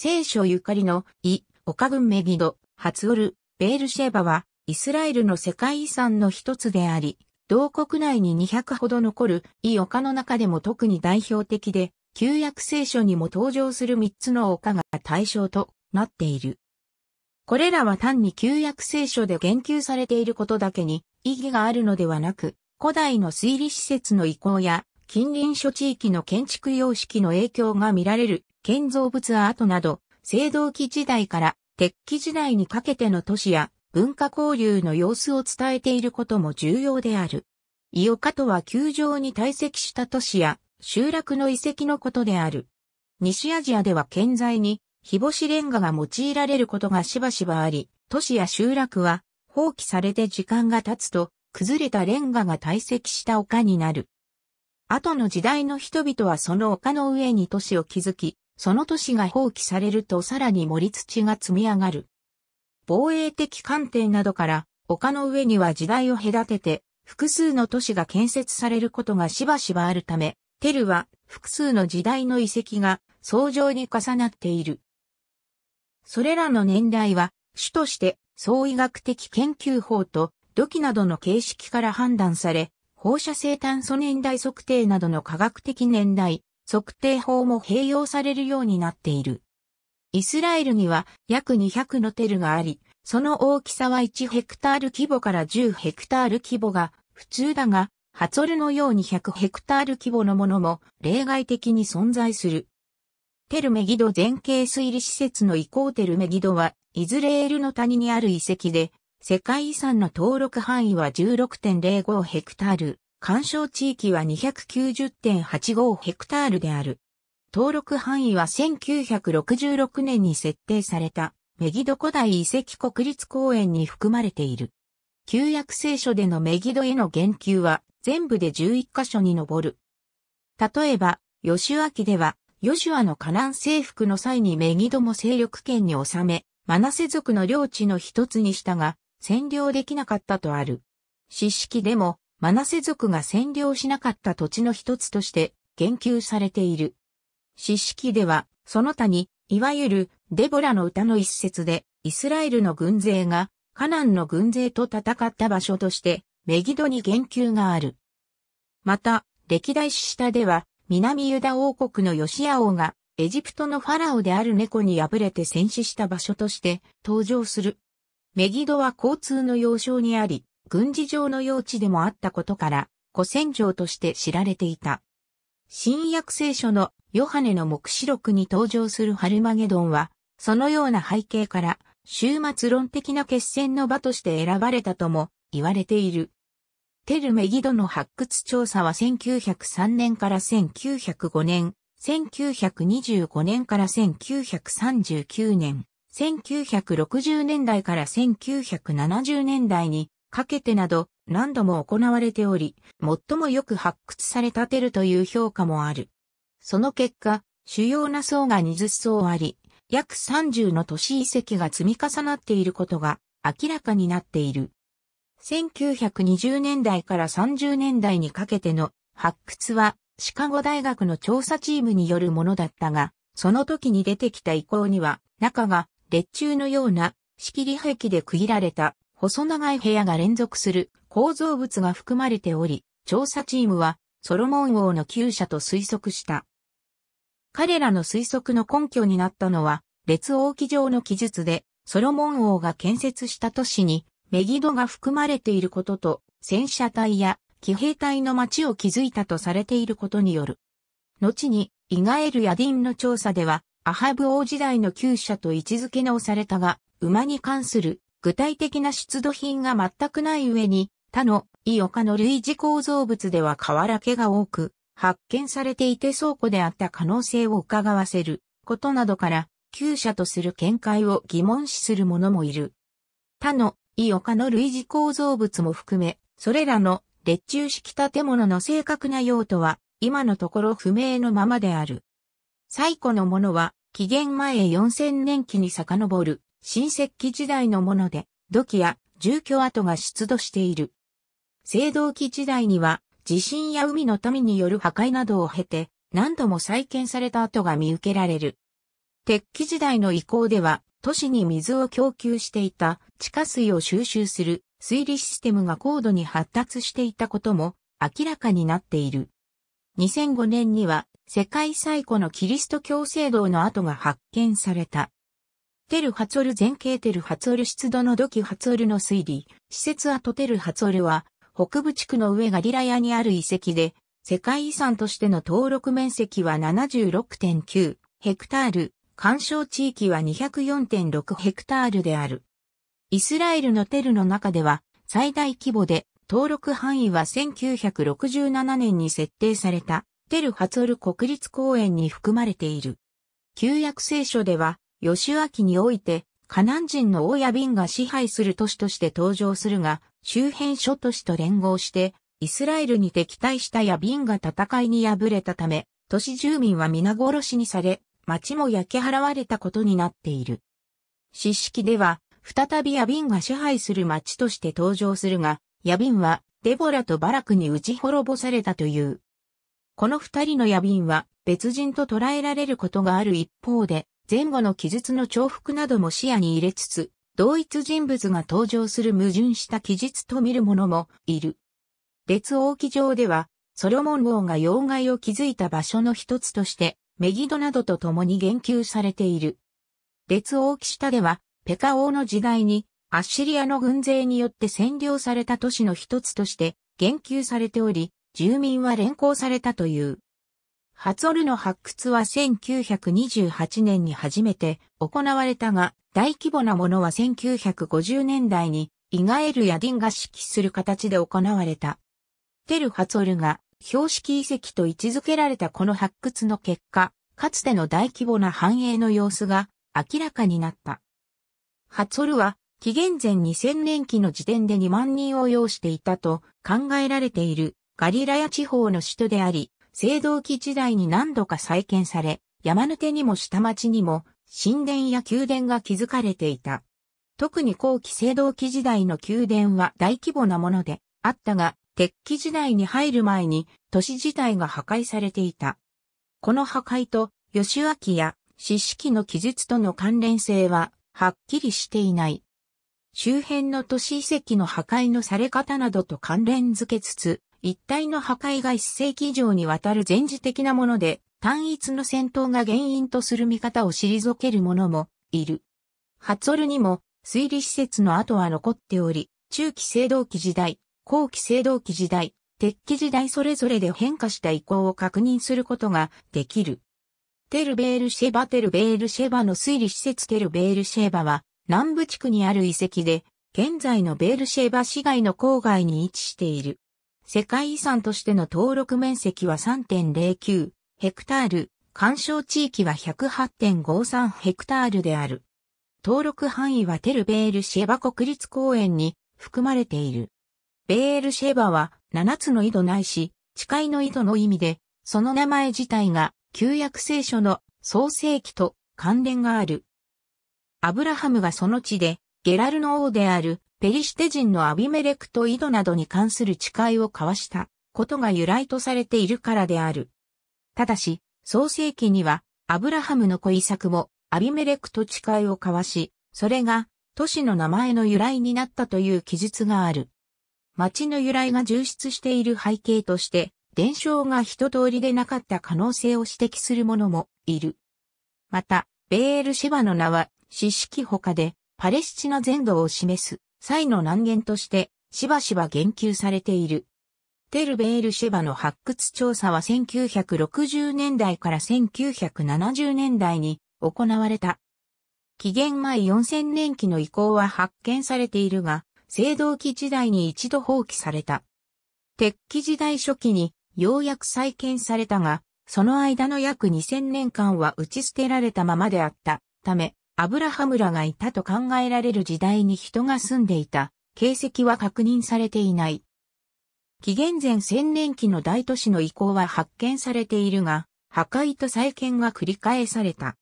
聖書ゆかりの、イ、岡郡メギド、初オル、ベールシェバは、イスラエルの世界遺産の一つであり、同国内に200ほど残る、イ丘の中でも特に代表的で、旧約聖書にも登場する3つの丘が対象となっている。これらは単に旧約聖書で言及されていることだけに意義があるのではなく、古代の推理施設の移行や近隣諸地域の建築様式の影響が見られる建造物跡など、青銅器時代から鉄器時代にかけての都市や文化交流の様子を伝えていることも重要である。伊岡とは球場に堆積した都市や集落の遺跡のことである。西アジアでは健在に日干しレンガが用いられることがしばしばあり、都市や集落は放棄されて時間が経つと崩れたレンガが堆積した丘になる。後の時代の人々はその丘の上に都市を築き、その都市が放棄されるとさらに盛り土が積み上がる。防衛的観点などから、丘の上には時代を隔てて、複数の都市が建設されることがしばしばあるため、テルは複数の時代の遺跡が相乗に重なっている。それらの年代は、主として総医学的研究法と土器などの形式から判断され、放射性炭素年代測定などの科学的年代、測定法も併用されるようになっている。イスラエルには約200のテルがあり、その大きさは1ヘクタール規模から10ヘクタール規模が普通だが、ハツォルのように100ヘクタール規模のものも例外的に存在する。テルメギド前景推理施設の移行テルメギドは、イズレールの谷にある遺跡で、世界遺産の登録範囲は16.05ヘクタール。干渉地域は290.85ヘクタールである。登録範囲は1966年に設定されたメギド古代遺跡国立公園に含まれている。旧約聖書でのメギドへの言及は全部で11箇所に上る。例えば、ヨシュア記では、ヨシュアのカナン征服の際にメギドも勢力圏に収め、マナセ族の領地の一つにしたが、占領できなかったとある。詩式でも、マナセ族が占領しなかった土地の一つとして言及されている。詩式では、その他に、いわゆるデボラの歌の一節で、イスラエルの軍勢がカナンの軍勢と戦った場所として、メギドに言及がある。また、歴代史下では、南ユダ王国のヨシア王が、エジプトのファラオである猫に敗れて戦死した場所として登場する。メギドは交通の要衝にあり、軍事上の用地でもあったことから、古戦場として知られていた。新約聖書のヨハネの目視録に登場するハルマゲドンは、そのような背景から、終末論的な決戦の場として選ばれたとも言われている。テルメギドの発掘調査は1903年から1905年、1925年から1939年、1960年代から1970年代にかけてなど何度も行われており、最もよく発掘されたてるという評価もある。その結果、主要な層が20層あり、約30の都市遺跡が積み重なっていることが明らかになっている。1920年代から30年代にかけての発掘はシカゴ大学の調査チームによるものだったが、その時に出てきた遺構には中が列柱のような仕切り壁で区切られた細長い部屋が連続する構造物が含まれており、調査チームはソロモン王の旧舎と推測した。彼らの推測の根拠になったのは、列王記上の記述で、ソロモン王が建設した都市に、メギドが含まれていることと、戦車隊や騎兵隊の町を築いたとされていることによる。後に、イガエル・ヤディンの調査では、アハブ王時代の旧舎と位置づけ直されたが、馬に関する具体的な出土品が全くない上に、他の伊岡の類似構造物では瓦家が多く、発見されていて倉庫であった可能性を伺わせることなどから、旧社とする見解を疑問視する者もいる。他の伊岡の類似構造物も含め、それらの列柱式建物の正確な用途は、今のところ不明のままである。最古のものは、紀元前4000年期に遡る新石器時代のもので、土器や住居跡が出土している。青銅器時代には、地震や海の民による破壊などを経て、何度も再建された跡が見受けられる。鉄器時代の移行では、都市に水を供給していた地下水を収集する水利システムが高度に発達していたことも明らかになっている。2005年には世界最古のキリスト教聖堂の跡が発見された。テルハツオル前景テルハツオル湿度の土器ハツオルの推理、施設跡テルハツオルは、北部地区の上ガリラヤにある遺跡で、世界遺産としての登録面積は76.9ヘクタール、干渉地域は204.6ヘクタールである。イスラエルのテルの中では、最大規模で、登録範囲は1967年に設定された、テル・ハツオル国立公園に含まれている。旧約聖書では、吉明において、河南人の王や瓶が支配する都市として登場するが、周辺諸都市と連合して、イスラエルに敵対したや瓶が戦いに敗れたため、都市住民は皆殺しにされ、町も焼き払われたことになっている。詩式では、再びヤビンが支配する町として登場するが、ヤビンはデボラとバラクに打ち滅ぼされたという。この二人のヤビンは別人と捉えられることがある一方で、前後の記述の重複なども視野に入れつつ、同一人物が登場する矛盾した記述と見る者もいる。列王記上では、ソロモン王が妖怪を築いた場所の一つとして、メギドなどと共に言及されている。列王記下では、ペカ王の時代に、アッシリアの軍勢によって占領された都市の一つとして言及されており、住民は連行されたという。ハツオルの発掘は1928年に初めて行われたが、大規模なものは1950年代にイガエルやディンが指揮する形で行われた。テル・ハツオルが標識遺跡と位置づけられたこの発掘の結果、かつての大規模な繁栄の様子が明らかになった。ハツオルは紀元前2000年期の時点で2万人を要していたと考えられているガリラヤ地方の首都であり、青銅器時代に何度か再建され、山抜手にも下町にも神殿や宮殿が築かれていた。特に後期青銅器時代の宮殿は大規模なものであったが、鉄器時代に入る前に都市自体が破壊されていた。この破壊と吉明や四式の記述との関連性ははっきりしていない。周辺の都市遺跡の破壊のされ方などと関連付けつつ、一帯の破壊が一世紀以上にわたる前時的なもので、単一の戦闘が原因とする見方を退ける者もいる。ハツオルにも推理施設の跡は残っており、中期青銅期時代、後期青銅期時代、鉄器時代それぞれで変化した意向を確認することができる。テルベールシェバテルベールシェバの推理施設テルベールシェバは南部地区にある遺跡で、現在のベールシェバ市街の郊外に位置している。世界遺産としての登録面積は3.09ヘクタール、干渉地域は108.53ヘクタールである。登録範囲はテルベールシェバ国立公園に含まれている。ベールシェバは7つの井戸ないし、誓いの井戸の意味で、その名前自体が旧約聖書の創世記と関連がある。アブラハムがその地で、ゲラルの王であるペリシテ人のアビメレクと井戸などに関する誓いを交わしたことが由来とされているからである。ただし、創世記には、アブラハムの子イサクもアビメレクと誓いを交わし、それが都市の名前の由来になったという記述がある。町の由来が充実している背景として、伝承が一通りでなかった可能性を指摘する者もいる。また、ベールシバの名は、四式他で、パレスチナ全土を示す祭の難言としてしばしば言及されている。テル・ベール・シェバの発掘調査は1960年代から1970年代に行われた。紀元前4000年期の遺構は発見されているが、青銅器時代に一度放棄された。鉄器時代初期にようやく再建されたが、その間の約2000年間は打ち捨てられたままであったため、アブラハムラがいたと考えられる時代に人が住んでいた形跡は確認されていない。紀元前千年期の大都市の遺構は発見されているが、破壊と再建が繰り返された。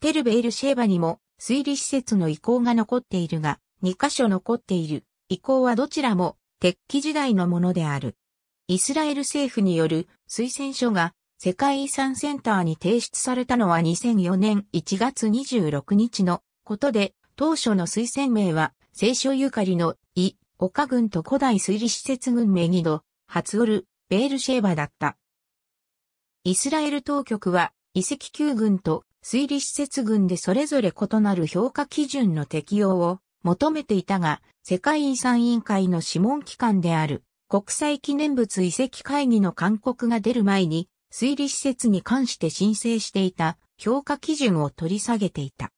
テルベイルシェーバにも推理施設の遺構が残っているが、2カ所残っている遺構はどちらも鉄器時代のものである。イスラエル政府による推薦書が世界遺産センターに提出されたのは2004年1月26日のことで、当初の推薦名は、聖書ゆかりの、イ、岡軍と古代水利施設群メギド、初オル、ベールシェーバだった。イスラエル当局は、遺跡級軍と水利施設群でそれぞれ異なる評価基準の適用を求めていたが、世界遺産委員会の諮問機関である国際記念物遺跡会議の勧告が出る前に水利施設に関して申請していた評価基準を取り下げていた。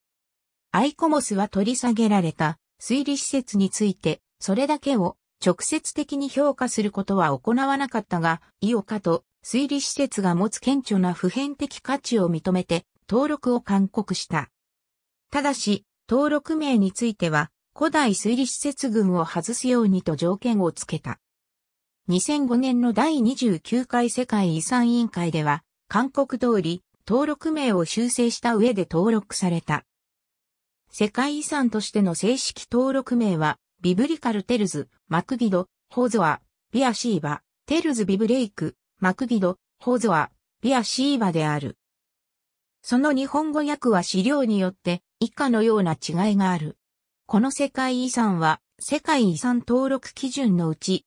アイコモスは取り下げられた水利施設について、それだけを直接的に評価することは行わなかったが、イオカと水利施設が持つ顕著な普遍的価値を認めて登録を勧告した。ただし、登録名については、古代水利施設群を外すようにと条件をつけた。2005年の第29回世界遺産委員会では、韓国通り、登録名を修正した上で登録された。世界遺産としての正式登録名は、ビブリカルテルズ、マクビド、ホーゾア、ビアシーバ、テルズビブレイク、マクビド、ホーゾア、ビアシーバである。その日本語訳は資料によって以下のような違いがある。この世界遺産は世界遺産登録基準のうち